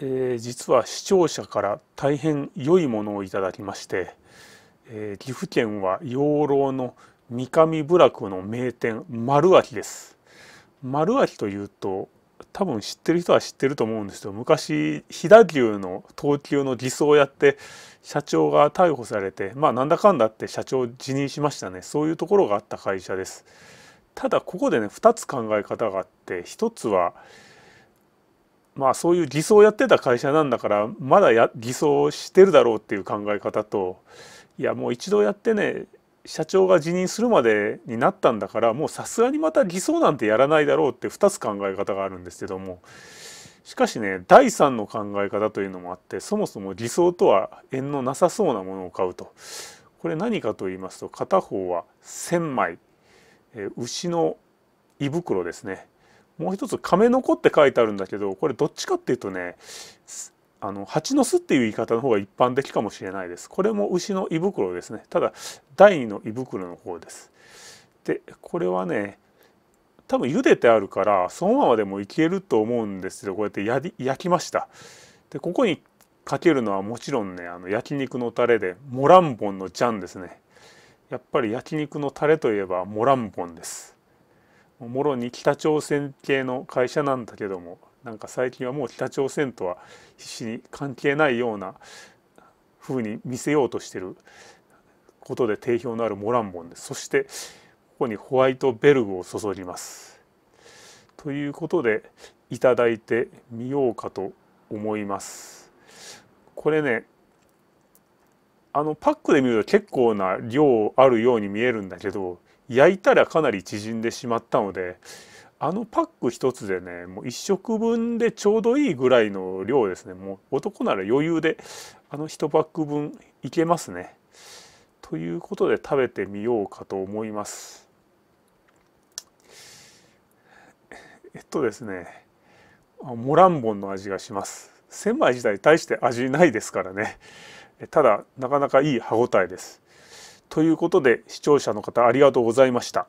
えー、実は視聴者から大変良いものをいただきまして、えー、岐阜県は養老の三上部落の名店丸秋です丸秋というと多分知ってる人は知ってると思うんですけど昔飛騨牛の東急の偽装をやって社長が逮捕されてまあなんだかんだって社長辞任しましたねそういうところがあった会社ですただここでね2つ考え方があって1つはまあそういう偽装やってた会社なんだからまだや偽装してるだろうっていう考え方といやもう一度やってね社長が辞任するまでになったんだからもうさすがにまた偽装なんてやらないだろうって2つ考え方があるんですけどもしかしね第3の考え方というのもあってそもそも偽装とは縁のなさそうなものを買うとこれ何かと言いますと片方は1,000枚牛の胃袋ですねもう一つ「亀の子」って書いてあるんだけどこれどっちかっていうとねあの蜂の巣っていう言い方の方が一般的かもしれないです。これも牛の胃袋ですね。ただ第二の胃袋の方です。でこれはね多分茹でてあるからそのままでもいけると思うんですけどこうやってやり焼きました。でここにかけるのはもちろんねあの焼肉のタレでモランボンのジャンですね。やっぱり焼肉のタレといえばモランボンです。もろに北朝鮮系の会社なんだけどもなんか最近はもう北朝鮮とは必死に関係ないようなふうに見せようとしてることで定評のあるモランボンですそしてここにホワイトベルグを注ぎます。ということでいただいてみようかと思います。これねあのパックで見ると結構な量あるように見えるんだけど焼いたらかなり縮んでしまったのであのパック1つでねもう1食分でちょうどいいぐらいの量ですねもう男なら余裕であの1パック分いけますねということで食べてみようかと思いますえっとですねモランボンの味がしますセン自体大して味ないですからねただなかなかいい歯ごたえです。ということで視聴者の方ありがとうございました。